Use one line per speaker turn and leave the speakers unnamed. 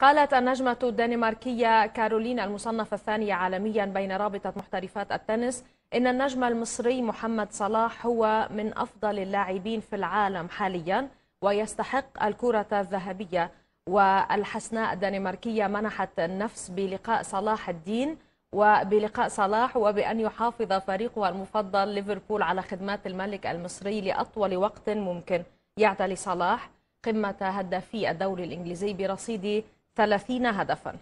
قالت النجمة الدنماركية كارولين المصنفة الثانية عالميا بين رابطة محترفات التنس إن النجم المصري محمد صلاح هو من أفضل اللاعبين في العالم حاليا ويستحق الكرة الذهبية والحسناء الدنماركية منحت النفس بلقاء صلاح الدين وبلقاء صلاح وبأن يحافظ فريقها المفضل ليفربول على خدمات الملك المصري لأطول وقت ممكن يعتلي صلاح قمة هدافي الدوري الإنجليزي برصيد 30 هدفاً